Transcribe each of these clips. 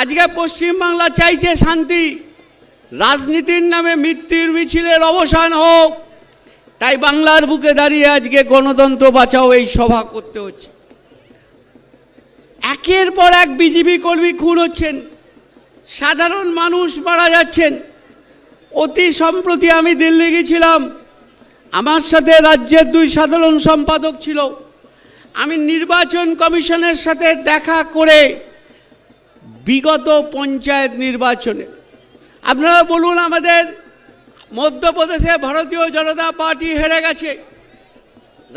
আজকে পশ্চিমবাংলা চাইছে শান্তি রাজনীতির নামে মৃত্যুর মিছিলের অবসান হোক তাই বাংলার বুকে দাঁড়িয়ে আজকে গণতন্ত্র বাঁচাও এই সভা করতে হচ্ছে একের পর এক বিজেপি কর্মী খুন হচ্ছেন সাধারণ মানুষ মারা যাচ্ছেন অতি সম্প্রতি আমি দিল্লি গেছিলাম আমার সাথে রাজ্যের দুই সাধারণ সম্পাদক ছিল আমি নির্বাচন কমিশনের সাথে দেখা করে বিগত পঞ্চায়েত নির্বাচনে আপনারা বলুন আমাদের মধ্যপ্রদেশে ভারতীয় জনতা পার্টি হেরে গেছে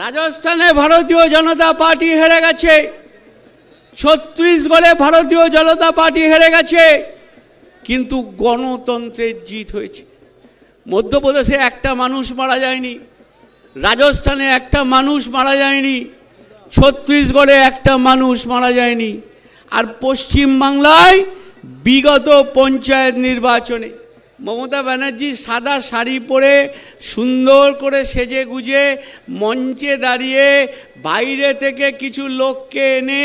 রাজস্থানে ভারতীয় জনতা পার্টি হেরে গেছে ছত্রিশগড়ে ভারতীয় জনতা পার্টি হেরে গেছে কিন্তু গণতন্ত্রের জিত হয়েছে মধ্যপ্রদেশে একটা মানুষ মারা যায়নি রাজস্থানে একটা মানুষ মারা যায়নি ছত্রিশগড়ে একটা মানুষ মারা যায়নি আর পশ্চিমবাংলায় বিগত পঞ্চায়েত নির্বাচনে মমতা ব্যানার্জি সাদা শাড়ি পরে সুন্দর করে সেজে গুজে মঞ্চে দাঁড়িয়ে বাইরে থেকে কিছু লোককে এনে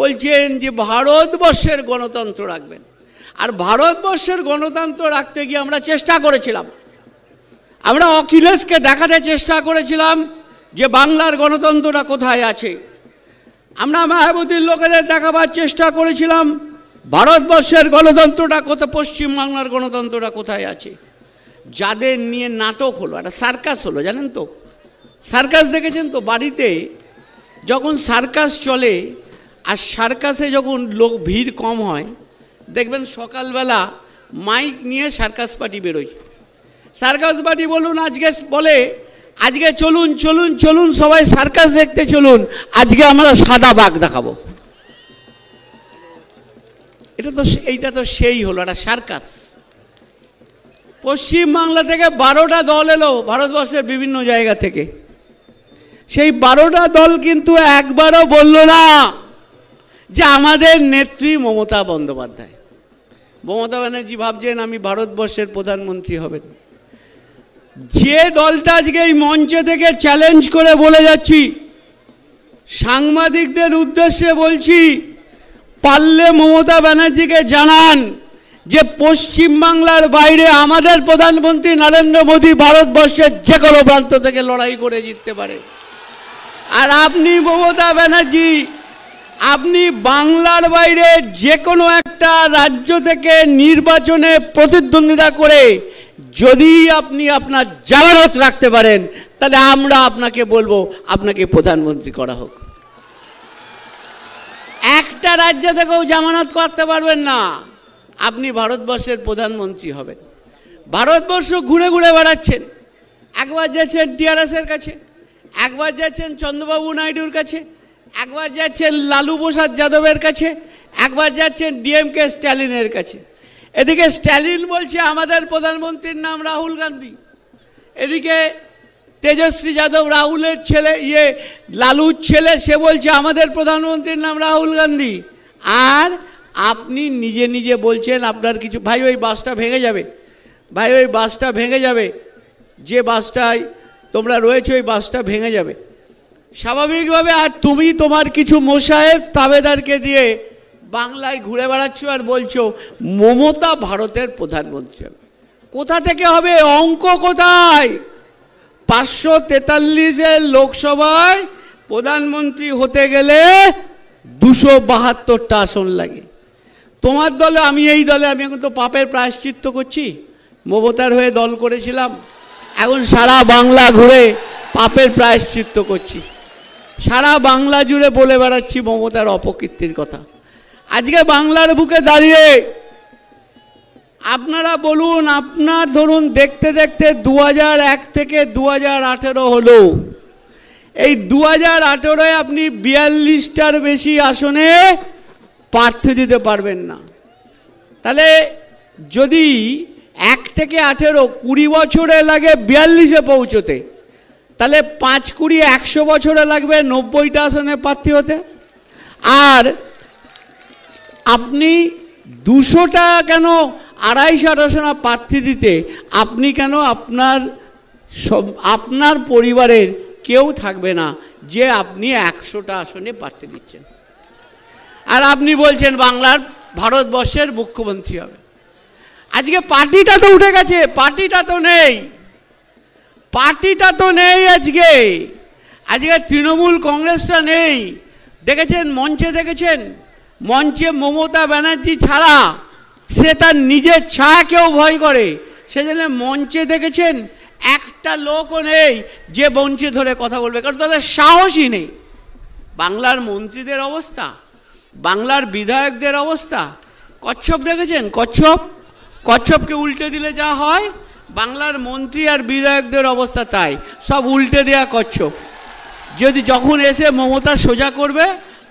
বলছেন যে ভারতবর্ষের গণতন্ত্র রাখবেন আর ভারতবর্ষের গণতন্ত্র রাখতে গিয়ে আমরা চেষ্টা করেছিলাম আমরা অখিলেশকে দেখাতে চেষ্টা করেছিলাম যে বাংলার গণতন্ত্রটা কোথায় আছে আমরা মায়াবতীর লোকেদের দেখাবার চেষ্টা করেছিলাম ভারতবর্ষের গণতন্ত্রটা কত পশ্চিমবাংলার গণতন্ত্রটা কোথায় আছে যাদের নিয়ে নাটক হলো একটা সার্কাস হলো জানেন তো সার্কাস দেখেছেন তো বাড়িতে যখন সার্কাস চলে আর সার্কাসে যখন লোক ভিড় কম হয় দেখবেন সকালবেলা মাইক নিয়ে সার্কাস পার্টি বেরোয় সার্কাস পার্টি বলুন আজকে বলে আজকে চলুন চলুন চলুন সবাই সার্কাস দেখতে চলুন আজকে আমরা সাদা বাঘ দেখাবো এটা তো এইটা তো সেই হলো একটা সার্কাস পশ্চিমবাংলা থেকে বারোটা দল এলো ভারতবর্ষের বিভিন্ন জায়গা থেকে সেই বারোটা দল কিন্তু একবারও বলল না যে আমাদের নেত্রী মমতা বন্দ্যোপাধ্যায় মমতা ব্যানার্জি ভাবছেন আমি ভারতবর্ষের প্রধানমন্ত্রী হবেন যে দলটা আজকে এই মঞ্চে থেকে চ্যালেঞ্জ করে বলে যাচ্ছি সাংবাদিকদের উদ্দেশ্যে বলছি পারলে মমতা ব্যানার্জিকে জানান যে পশ্চিমবাংলার বাইরে আমাদের প্রধানমন্ত্রী নরেন্দ্র মোদী ভারতবর্ষের যে কোনো প্রান্ত থেকে লড়াই করে জিততে পারে আর আপনি মমতা ব্যানার্জি আপনি বাংলার বাইরে যে কোনো একটা রাজ্য থেকে নির্বাচনে প্রতিদ্বন্দ্বিতা করে যদি আপনি আপনার জামানত রাখতে পারেন তাহলে আমরা আপনাকে বলবো আপনাকে প্রধানমন্ত্রী করা হোক একটা রাজ্য থেকেও জামানত করতে পারবেন না আপনি ভারতবর্ষের প্রধানমন্ত্রী হবেন ভারতবর্ষ ঘুরে ঘুরে বেড়াচ্ছেন একবার যাচ্ছেন টিআরএসের কাছে একবার যাচ্ছেন চন্দ্রবাবু নাইডুর কাছে একবার যাচ্ছেন লালু প্রসাদ যাদবের কাছে একবার যাচ্ছেন ডিএমকে স্ট্যালিনের কাছে এদিকে স্ট্যালিন বলছে আমাদের প্রধানমন্ত্রীর নাম রাহুল গান্ধী এদিকে তেজস্বী যাদব রাহুলের ছেলে ইয়ে লালুর ছেলে সে বলছে আমাদের প্রধানমন্ত্রীর নাম রাহুল গান্ধী আর আপনি নিজে নিজে বলছেন আপনার কিছু ভাই ওই বাসটা ভেঙে যাবে ভাই ওই বাসটা ভেঙে যাবে যে বাসটায় তোমরা রয়েছে ওই বাসটা ভেঙে যাবে স্বাভাবিকভাবে আর তুমি তোমার কিছু মোশাহেব তাবেদারকে দিয়ে বাংলায় ঘুরে বেড়াচ্ছ আর বলছো মমতা ভারতের প্রধানমন্ত্রী হবে কোথা থেকে হবে অঙ্ক কোথায় পাঁচশো তেতাল্লিশের লোকসভায় প্রধানমন্ত্রী হতে গেলে দুশো বাহাত্তরটা আসন লাগে তোমার দলে আমি এই দলে আমি এখন তো পাপের প্রায়শ্চিত্ত করছি মমতার হয়ে দল করেছিলাম এখন সারা বাংলা ঘুরে পাপের প্রায়শ্চিত্ত করছি সারা বাংলা জুড়ে বলে বেড়াচ্ছি মমতার অপকীর্তির কথা আজকে বাংলার বুকে দাঁড়িয়ে আপনারা বলুন আপনার ধরুন দেখতে দেখতে দু এক থেকে দু হাজার আঠেরো হলো এই দু হাজার আঠেরোয় আপনি বিয়াল্লিশটার বেশি আসনে প্রার্থী দিতে পারবেন না তাহলে যদি এক থেকে আঠেরো কুড়ি বছরে লাগে বিয়াল্লিশে পৌঁছতে তাহলে পাঁচ কুড়ি একশো বছরে লাগবে নব্বইটা আসনে প্রার্থী হতে আর আপনি দুশোটা কেন আড়াইশো না প্রার্থী দিতে আপনি কেন আপনার সব আপনার পরিবারের কেউ থাকবে না যে আপনি একশোটা আসনে প্রার্থী দিচ্ছেন আর আপনি বলছেন বাংলার ভারতবর্ষের মুখ্যমন্ত্রী হবে আজকে পার্টিটা তো উঠে গেছে পার্টিটা তো নেই পার্টিটা তো নেই আজকে আজকে তৃণমূল কংগ্রেসটা নেই দেখেছেন মঞ্চে দেখেছেন মঞ্চে মমতা ব্যানার্জি ছাড়া সে তার নিজের ছায়াকেও ভয় করে সেজন্য মঞ্চে দেখেছেন একটা লোকও নেই যে মঞ্চে ধরে কথা বলবে কারণ তাদের সাহসই নেই বাংলার মন্ত্রীদের অবস্থা বাংলার বিধায়কদের অবস্থা কচ্ছপ দেখেছেন কচ্ছপ কচ্ছপকে উল্টে দিলে যা হয় বাংলার মন্ত্রী আর বিধায়কদের অবস্থা তাই সব উল্টে দেয়া কচ্ছপ যদি যখন এসে মমতা সোজা করবে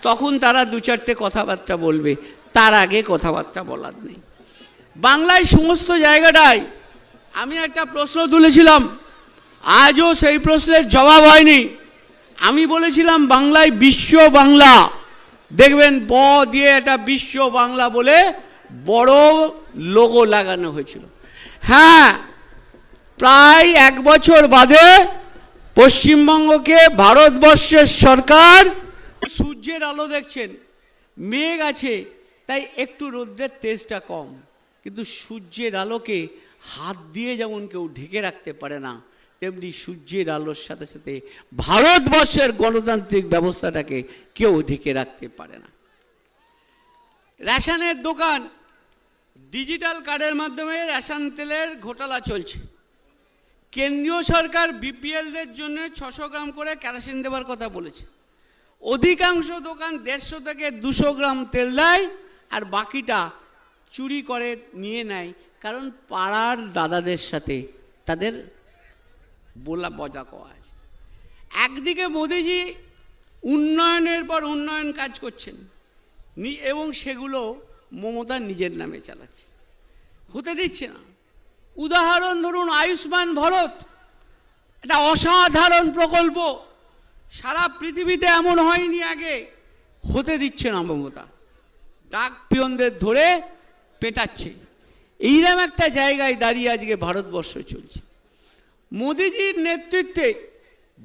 তখন তারা দু চারটে কথাবার্তা বলবে তার আগে কথাবার্তা বলার নেই বাংলায় সমস্ত জায়গাটায় আমি একটা প্রশ্ন তুলেছিলাম আজও সেই প্রশ্নের জবাব হয়নি আমি বলেছিলাম বাংলায় বিশ্ব বাংলা দেখবেন ব দিয়ে এটা বিশ্ব বাংলা বলে বড় লোগো লাগানো হয়েছিল হ্যাঁ প্রায় এক বছর বাদে পশ্চিমবঙ্গকে ভারতবর্ষের সরকার সূর্যের আলো দেখছেন মেঘ আছে তাই একটু রৌদ্রের তেজটা কম কিন্তু সূর্যের আলোকে হাত দিয়ে যেমন কেউ ঢেকে রাখতে পারে না তেমনি সূর্যের আলোর সাথে সাথে ভারতবর্ষের গণতান্ত্রিক ব্যবস্থাটাকে কেউ ঢেকে রাখতে পারে না রেশনের দোকান ডিজিটাল কার্ডের মাধ্যমে রেশন তেলের ঘোটালা চলছে কেন্দ্রীয় সরকার বিপিএলদের জন্য ছশো গ্রাম করে ক্যারাসিন দেওয়ার কথা বলেছে অধিকাংশ দোকান দেড়শো থেকে দুশো গ্রাম তেল দেয় আর বাকিটা চুরি করে নিয়ে নেয় কারণ পাড়ার দাদাদের সাথে তাদের বোলা বজা কওয়া আছে একদিকে মোদিজি উন্নয়নের পর উন্নয়ন কাজ করছেন এবং সেগুলো মমতা নিজের নামে চালাচ্ছে হতে দিচ্ছে না উদাহরণ ধরুন আয়ুষ্মান ভারত এটা অসাধারণ প্রকল্প সারা পৃথিবীতে এমন হয়নি আগে হতে দিচ্ছে না মমতা ডাক পিয়নদের ধরে পেটাচ্ছে এইরকম একটা জায়গায় দাঁড়িয়ে আজকে ভারতবর্ষ চলছে মোদিজির নেতৃত্বে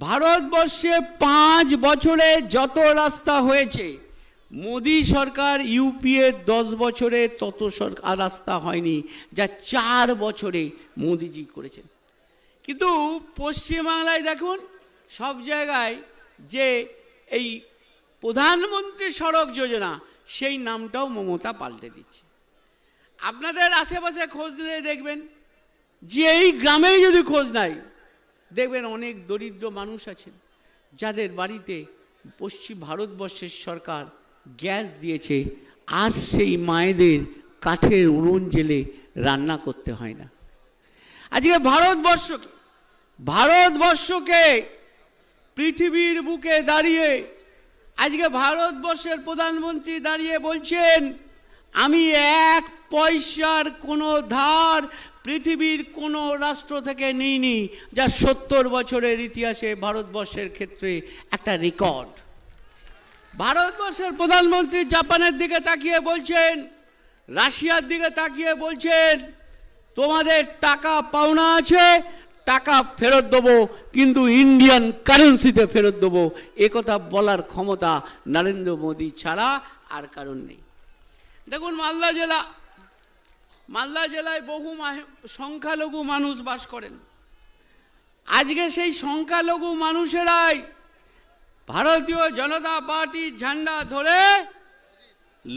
ভারতবর্ষে পাঁচ বছরে যত রাস্তা হয়েছে মোদী সরকার ইউপিএ দশ বছরে তত সরকার রাস্তা হয়নি যা চার বছরে মোদিজি করেছেন কিন্তু পশ্চিমবাংলায় দেখুন সব জায়গায় যে এই প্রধানমন্ত্রী সড়ক যোজনা সেই নামটাও মমতা পাল্টে দিচ্ছে আপনাদের আশেপাশে খোঁজ নিলে দেখবেন যে এই গ্রামে যদি খোঁজ নাই দেখবেন অনেক দরিদ্র মানুষ আছেন যাদের বাড়িতে পশ্চিম ভারতবর্ষের সরকার গ্যাস দিয়েছে আর সেই মায়েদের কাঠের উড়ন জেলে রান্না করতে হয় না আজকে ভারতবর্ষকে ভারতবর্ষকে পৃথিবীর বুকে দাঁড়িয়ে আজকে ভারতবর্ষের প্রধানমন্ত্রী দাঁড়িয়ে বলছেন আমি এক পয়সার কোনো ধার পৃথিবীর কোনো রাষ্ট্র থেকে নিইনি যা সত্তর বছরের ইতিহাসে ভারতবর্ষের ক্ষেত্রে একটা রেকর্ড ভারতবর্ষের প্রধানমন্ত্রী জাপানের দিকে তাকিয়ে বলছেন রাশিয়ার দিকে তাকিয়ে বলছেন তোমাদের টাকা পাওনা আছে টাকা ফেরত দেবো কিন্তু ইন্ডিয়ান কারেন্সিতে ফেরত দেবো একথা বলার ক্ষমতা নরেন্দ্র মোদী ছাড়া আর কারণ নেই দেখুন মালদা জেলা মালদা জেলায় বহু সংখ্যালঘু মানুষ বাস করেন আজকে সেই সংখ্যালঘু মানুষেরাই ভারতীয় জনতা পার্টির ঝান্ডা ধরে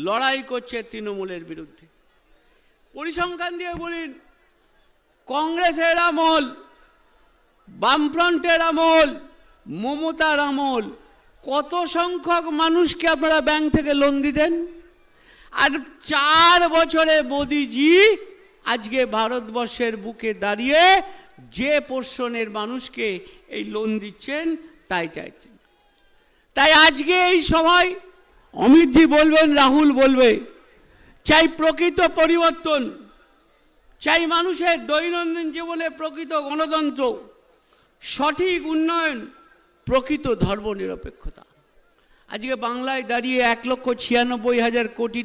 লড়াই করছে তৃণমূলের বিরুদ্ধে পরিসংখ্যান দিয়ে বলিন কংগ্রেসের আমল বামফ্রন্টের আমল মমতার আমল কত সংখ্যক মানুষকে আপনারা ব্যাংক থেকে লোন দিতেন আর চার বছরে মোদিজি আজকে ভারতবর্ষের বুকে দাঁড়িয়ে যে পোর্শনের মানুষকে এই লোন দিচ্ছেন তাই চাইছেন তাই আজকে এই সময় অমিতজি বলবেন রাহুল বলবে চাই প্রকৃত পরিবর্তন চাই মানুষের দৈনন্দিন জীবনে প্রকৃত গণতন্ত্র সঠিক উন্নয়ন প্রকৃত ধর্মনিরপেক্ষতা আজকে বাংলায় দাঁড়িয়ে এক লক্ষ ছিয়ানব্বই হাজার কোটি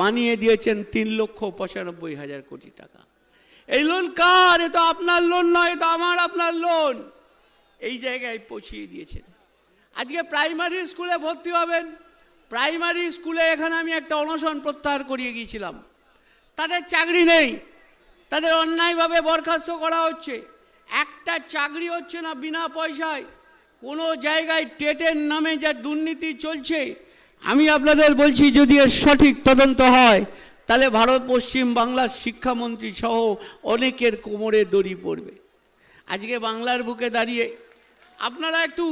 বানিয়ে দিয়েছেন তিন লক্ষ পঁচানব্বই হাজার কোটি টাকা এই লোন কার এ তো আপনার লোন নয় তো আমার আপনার লোন এই জায়গায় পৌঁছিয়ে দিয়েছেন আজকে প্রাইমারি স্কুলে ভর্তি হবেন প্রাইমারি স্কুলে এখানে আমি একটা অনশন প্রত্যাহার করিয়ে গিয়েছিলাম তাদের চাকরি নেই তাদের অন্যায়ভাবে বরখাস্ত করা হচ্ছে একটা চাকরি হচ্ছে না বিনা পয়সায় কোনো জায়গায় টেটের নামে যা দুর্নীতি চলছে আমি আপনাদের বলছি যদি এর সঠিক তদন্ত হয় তাহলে ভারত পশ্চিম বাংলার শিক্ষামন্ত্রী সহ অনেকের কোমরে দড়ি পড়বে আজকে বাংলার বুকে দাঁড়িয়ে আপনারা একটু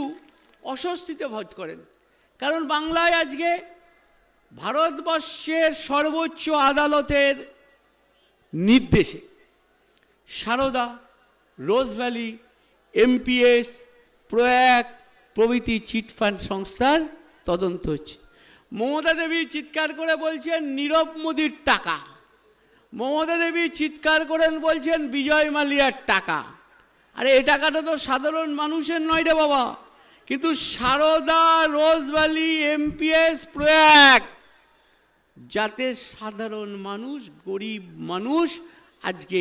অস্বস্তিতে ভোজ করেন কারণ বাংলায় আজকে ভারতবর্ষের সর্বোচ্চ আদালতের নির্দেশে Saradha Rose Valley MPS Prayag প্রভৃতি চিটফান্ড সংস্থার তদন্ত হচ্ছে মমতা দেবী চিৎকার করে বলছেন নীরব মোদীর টাকা মমতা দেবী চিৎকার করেন বলছেন বিজয় মালিয়ার টাকা আরে এ টাকাটা তো সাধারণ মানুষের নয় রে বাবা কিন্তু Saradha Rose Valley MPS Prayag যাতে সাধারণ মানুষ গরিব মানুষ আজকে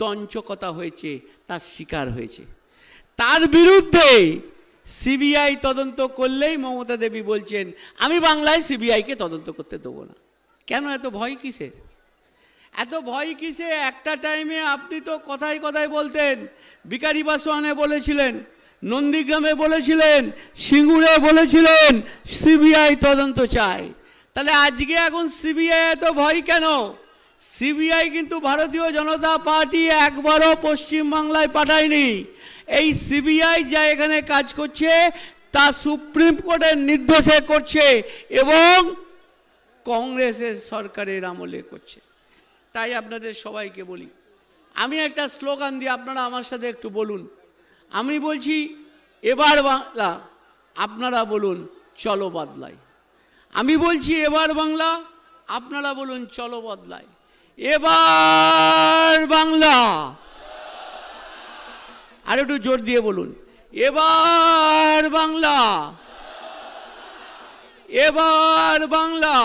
তঞ্চকতা হয়েছে তার শিকার হয়েছে তার বিরুদ্ধে সিবিআই তদন্ত করলেই মমতা দেবী বলছেন আমি বাংলায় সিবিআইকে তদন্ত করতে দেবো না কেন এত ভয় কিসে এত ভয় কিসে একটা টাইমে আপনি তো কথায় কথায় বলতেন বিকারি বাসোয়ানে বলেছিলেন নন্দীগ্রামে বলেছিলেন সিঙ্গুরে বলেছিলেন সিবিআই তদন্ত চাই তাহলে আজকে এখন সিবিআই এত ভয় কেন সিবিআই কিন্তু ভারতীয় জনতা পার্টি একবারও পশ্চিমবাংলায় পাঠায়নি এই সিবিআই যা এখানে কাজ করছে তা সুপ্রিম কোর্টের নির্দেশে করছে এবং কংগ্রেসের সরকারের আমলে করছে তাই আপনাদের সবাইকে বলি আমি একটা স্লোগান দিই আপনারা আমার সাথে একটু বলুন আমি বলছি এবার বাংলা আপনারা বলুন চলো বদলাই আমি বলছি এবার বাংলা আপনারা বলুন চলো বদলায় এবার বাংলা আর একটু জোর দিয়ে বলুন এবার বাংলা এবার বাংলা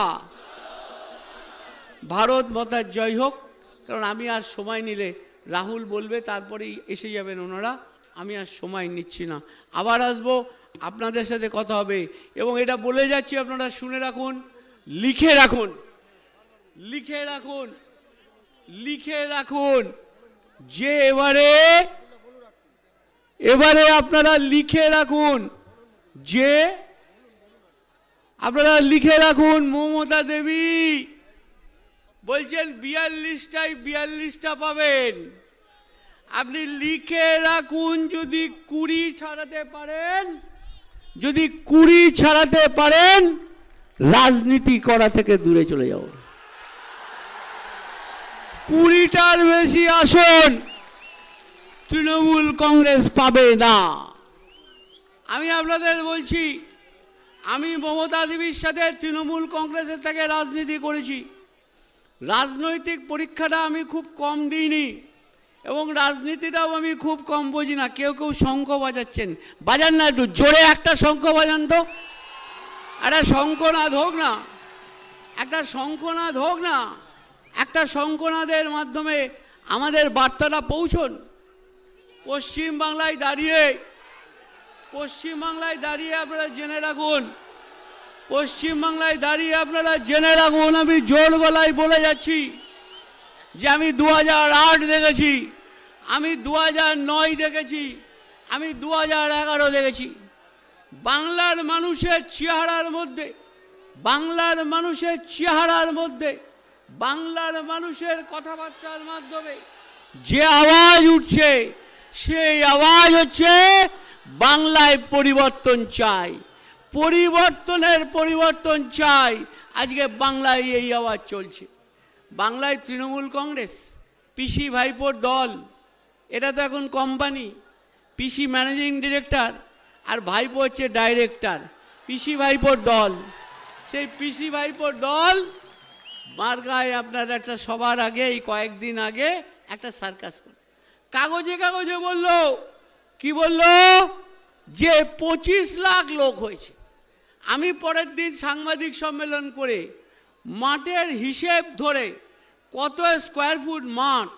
ভারত মাতার জয় হোক কারণ আমি আর সময় নিলে রাহুল বলবে তারপরেই এসে যাবেন ওনারা আমি আর সময় নিচ্ছি না আবার আসবো আপনাদের সাথে কথা হবে এবং এটা বলে যাচ্ছি আপনারা শুনে রাখুন লিখে রাখুন লিখে রাখুন লিখে রাখুন যে এবারে এবারে আপনারা লিখে রাখুন যে আপনারা লিখে রাখুন মমতা দেবী বলছেন বিয়াল্লিশটাই বিয়াল্লিশটা পাবেন আপনি লিখে রাখুন যদি কুড়ি ছাড়াতে পারেন যদি কুড়ি ছাড়াতে পারেন রাজনীতি করা থেকে দূরে চলে যাবো কুড়িটার বেশি আসন তৃণমূল কংগ্রেস পাবে না আমি আপনাদের বলছি আমি মমতা দেবীর সাথে তৃণমূল কংগ্রেসের থেকে রাজনীতি করেছি রাজনৈতিক পরীক্ষাটা আমি খুব কম দিইনি এবং রাজনীতিটাও আমি খুব কম বুঝি না কেউ কেউ শঙ্খ বাজাচ্ছেন বাজান না একটু জোরে একটা শঙ্খ বাজান তো একটা শঙ্খ না হোক না একটা শঙ্খ না হোক না একটা শঙ্কনাদের মাধ্যমে আমাদের বার্তাটা পৌঁছন পশ্চিমবাংলায় দাঁড়িয়ে পশ্চিমবাংলায় দাঁড়িয়ে আপনারা জেনে রাখুন পশ্চিমবাংলায় দাঁড়িয়ে আপনারা জেনে রাখুন আমি জোর গলায় বলে যাচ্ছি যে আমি দু দেখেছি আমি দু দেখেছি আমি দু দেখেছি বাংলার মানুষের চেহারার মধ্যে বাংলার মানুষের চেহারার মধ্যে বাংলার মানুষের কথাবার্তার মাধ্যমে যে আওয়াজ উঠছে সেই আওয়াজ হচ্ছে বাংলায় পরিবর্তন চাই পরিবর্তনের পরিবর্তন চাই আজকে বাংলায় এই আওয়াজ চলছে বাংলায় তৃণমূল কংগ্রেস পিসি ভাইপোর দল এটা তো এখন কোম্পানি পিসি ম্যানেজিং ডিরেক্টর আর ভাইপো হচ্ছে ডাইরেক্টর পিসি ভাইপোর দল সেই পিসি ভাইপোর দল মার্গায় আপনার একটা সবার আগে এই কয়েকদিন আগে একটা সার্কাস করে কাগজে কাগজে বলল কি বলল যে পঁচিশ লাখ লোক হয়েছে আমি পরের দিন সাংবাদিক সম্মেলন করে মাঠের হিসেব ধরে কত স্কোয়ার ফুট মাঠ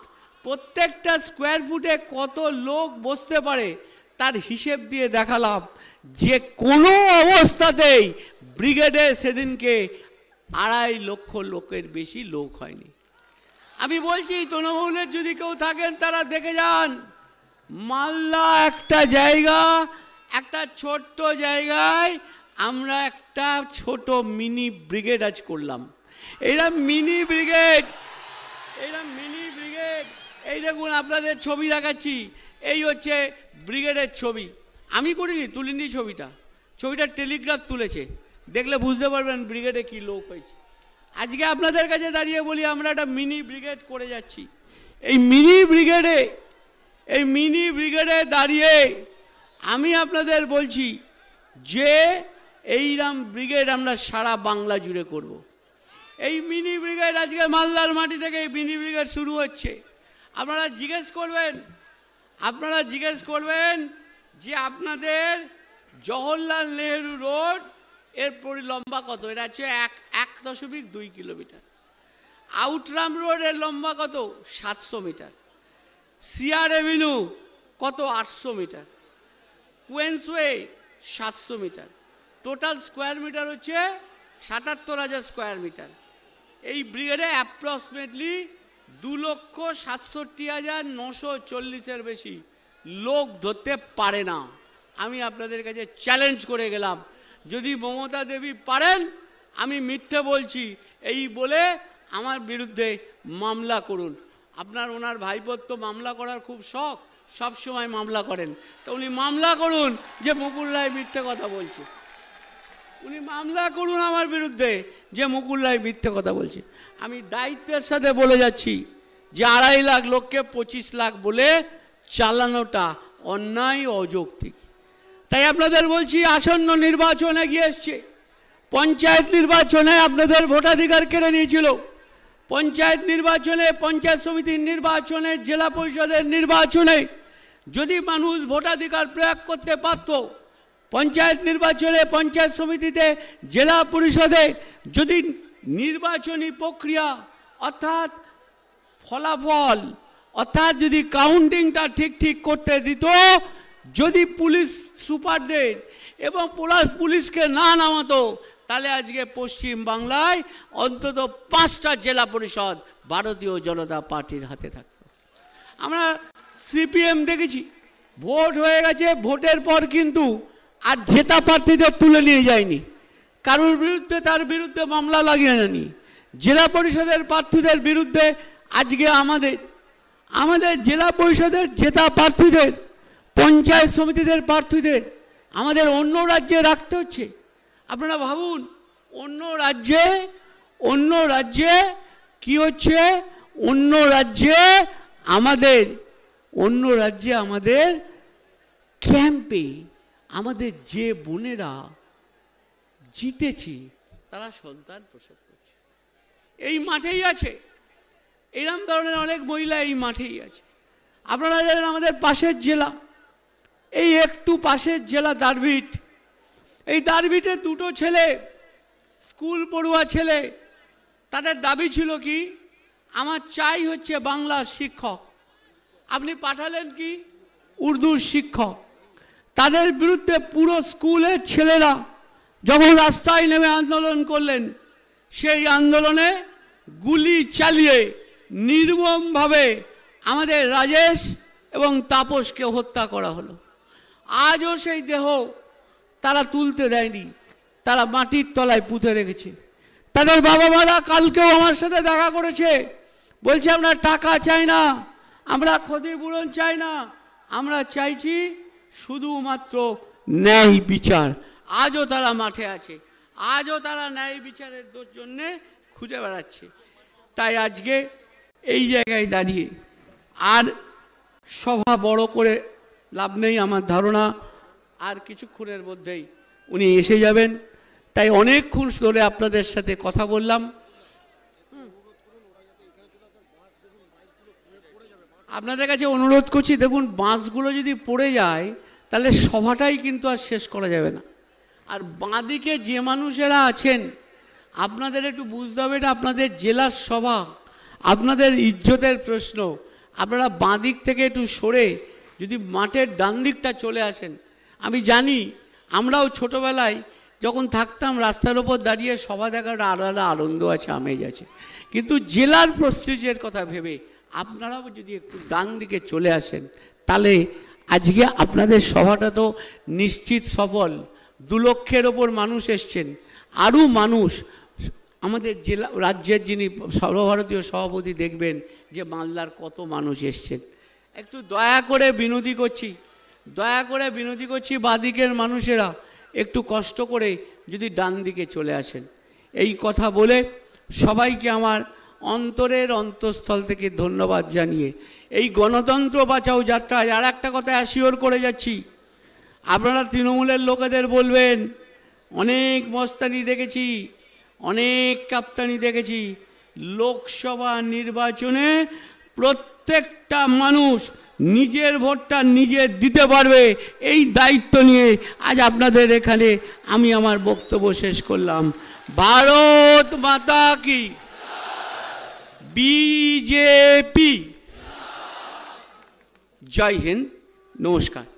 প্রত্যেকটা স্কোয়ার ফুটে কত লোক বসতে পারে তার হিসেব দিয়ে দেখালাম যে কোনো অবস্থাতেই ব্রিগেডে সেদিনকে আড়াই লক্ষ লোকের বেশি লোক হয়নি আমি বলছি তৃণমূলের যদি কেউ থাকেন তারা দেখে যান মালদা একটা জায়গা একটা ছোট্ট জায়গায় আমরা একটা ছোট মিনি ব্রিগেড আজ করলাম এরা মিনি ব্রিগেড এরা মিনি ব্রিগেড এই দেখুন আপনাদের ছবি দেখাচ্ছি এই হচ্ছে ব্রিগেডের ছবি আমি করিনি তুলিনি ছবিটা ছবিটা টেলিগ্রাফ তুলেছে দেখলে বুঝতে পারবেন ব্রিগেডে কি লোক হয়েছে আজকে আপনাদের কাছে দাঁড়িয়ে বলি আমরা একটা মিনি ব্রিগেড করে যাচ্ছি এই মিনি ব্রিগেডে এই মিনি ব্রিগেডে দাঁড়িয়ে আমি আপনাদের বলছি যে এইরাম ব্রিগেড আমরা সারা বাংলা জুড়ে করব। এই মিনি ব্রিগেড আজকে মালদার মাটি থেকে এই মিনি ব্রিগেড শুরু হচ্ছে আপনারা জিজ্ঞেস করবেন আপনারা জিজ্ঞেস করবেন যে আপনাদের জওহরলাল নেহরু রোড এর পরি লম্বা কত এটা হচ্ছে এক এক দশমিক দুই কিলোমিটার আউটরাম রোডের লম্বা কত সাতশো মিটার সিয়ার অ্যাভিনিউ কত আটশো মিটার কুয়েন্সওয়ে সাতশো মিটার টোটাল স্কোয়ার মিটার হচ্ছে সাতাত্তর হাজার স্কোয়ার মিটার এই ব্রিগেডে অ্যাপ্রক্সিমেটলি দু লক্ষ সাতষট্টি হাজার নশো চল্লিশের বেশি লোক ধরতে পারে না আমি আপনাদের কাছে চ্যালেঞ্জ করে গেলাম যদি মমতা দেবী পারেন আমি মিথ্যে বলছি এই বলে আমার বিরুদ্ধে মামলা করুন আপনার ওনার ভাইপত তো মামলা করার খুব শখ সব সময় মামলা করেন তো উনি মামলা করুন যে মুকুল রায় মিথ্যে কথা বলছে উনি মামলা করুন আমার বিরুদ্ধে যে মুকুল রায় মিথ্যে কথা বলছে আমি দায়িত্বের সাথে বলে যাচ্ছি যে আড়াই লাখ লোককে পঁচিশ লাখ বলে চালানোটা অন্যায় অযৌক্তিক তাই আপনাদের বলছি আসন্ন নির্বাচনে গিয়ে এসছে পঞ্চায়েত নির্বাচনে আপনাদের ভোটাধিকার কেড়ে নিয়েছিল পঞ্চায়েত নির্বাচনে পঞ্চায়েত সমিতির নির্বাচনে জেলা পরিষদের নির্বাচনে যদি মানুষ ভোটাধিকার প্রয়োগ করতে পারত পঞ্চায়েত নির্বাচনে পঞ্চায়েত সমিতিতে জেলা পরিষদে যদি নির্বাচনী প্রক্রিয়া অর্থাৎ ফলাফল অর্থাৎ যদি কাউন্টিংটা ঠিক ঠিক করতে দিত যদি পুলিশ সুপারদের এবং পুলিশকে না নামাতো তাহলে আজকে পশ্চিম বাংলায় অন্তত পাঁচটা জেলা পরিষদ ভারতীয় জনতা পার্টির হাতে থাকত আমরা সিপিএম দেখেছি ভোট হয়ে গেছে ভোটের পর কিন্তু আর জেতা প্রার্থীদের তুলে নিয়ে যায়নি কারোর বিরুদ্ধে তার বিরুদ্ধে মামলা লাগিয়ে নেনি জেলা পরিষদের প্রার্থীদের বিরুদ্ধে আজকে আমাদের আমাদের জেলা পরিষদের জেতা প্রার্থীদের পঞ্চায়েত সমিতিদের প্রার্থীদের আমাদের অন্য রাজ্যে রাখতে হচ্ছে আপনারা ভাবুন অন্য রাজ্যে অন্য রাজ্যে কি হচ্ছে অন্য রাজ্যে আমাদের অন্য রাজ্যে আমাদের ক্যাম্পে আমাদের যে বোনেরা জিতেছি তারা সন্তান প্রসব করছে এই মাঠেই আছে এরম ধরনের অনেক মহিলা এই মাঠেই আছে আপনারা জানেন আমাদের পাশের জেলা এই একটু পাশের জেলা দারভিট এই দারভিটে দুটো ছেলে স্কুল পড়ুয়া ছেলে তাদের দাবি ছিল কি আমার চাই হচ্ছে বাংলার শিক্ষক আপনি পাঠালেন কি উর্দুর শিক্ষক তাদের বিরুদ্ধে পুরো স্কুলের ছেলেরা যখন রাস্তায় নেমে আন্দোলন করলেন সেই আন্দোলনে গুলি চালিয়ে নির্মমভাবে আমাদের রাজেশ এবং তাপসকে হত্যা করা হলো আজও সেই দেহ তারা তুলতে দেয়নি তারা মাটির তলায় পুঁতে রেখেছে তাদের বাবা মারা কালকেও আমার সাথে দেখা করেছে বলছে আমরা টাকা চাই না আমরা ক্ষতিপূরণ চাই না আমরা চাইছি শুধুমাত্র ন্যায় বিচার আজও তারা মাঠে আছে আজও তারা ন্যায় বিচারের জন্যে খুঁজে বেড়াচ্ছে তাই আজকে এই জায়গায় দাঁড়িয়ে আর সভা বড় করে লাভ নেই আমার ধারণা আর কিছুক্ষণের মধ্যেই উনি এসে যাবেন তাই অনেকক্ষণ ধরে আপনাদের সাথে কথা বললাম আপনাদের কাছে অনুরোধ করছি দেখুন বাঁশগুলো যদি পড়ে যায় তাহলে সভাটাই কিন্তু আর শেষ করা যাবে না আর বাঁদিকে যে মানুষেরা আছেন আপনাদের একটু বুঝতে হবে এটা আপনাদের জেলার সভা আপনাদের ইজ্জতের প্রশ্ন আপনারা বাঁদিক থেকে একটু সরে যদি মাঠের ডান দিকটা চলে আসেন আমি জানি আমরাও ছোটোবেলায় যখন থাকতাম রাস্তার ওপর দাঁড়িয়ে সভা দেখার আলাদা আনন্দ আছে আমেজ আছে কিন্তু জেলার প্রস্তুতির কথা ভেবে আপনারাও যদি একটু ডান দিকে চলে আসেন তাহলে আজকে আপনাদের সভাটা তো নিশ্চিত সফল দু লক্ষের ওপর মানুষ এসছেন আরও মানুষ আমাদের জেলা রাজ্যের যিনি সর্বভারতীয় সভাপতি দেখবেন যে মালদার কত মানুষ এসছেন একটু দয়া করে বিনতি করছি দয়া করে বিনতি করছি বাদিকের মানুষেরা একটু কষ্ট করে যদি ডান দিকে চলে আসেন এই কথা বলে সবাইকে আমার অন্তরের অন্তঃস্থল থেকে ধন্যবাদ জানিয়ে এই গণতন্ত্র বাঁচাও যাত্রায় আর একটা কথা অ্যাসিওর করে যাচ্ছি আপনারা তৃণমূলের লোকেদের বলবেন অনেক মস্তানি দেখেছি অনেক কাপ্তানি দেখেছি লোকসভা নির্বাচনে প্রত্যেক প্রত্যেকটা মানুষ নিজের ভোটটা নিজে দিতে পারবে এই দায়িত্ব নিয়ে আজ আপনাদের এখানে আমি আমার বক্তব্য শেষ করলাম ভারত মাতা কি বিজেপি জয় হিন্দ নমস্কার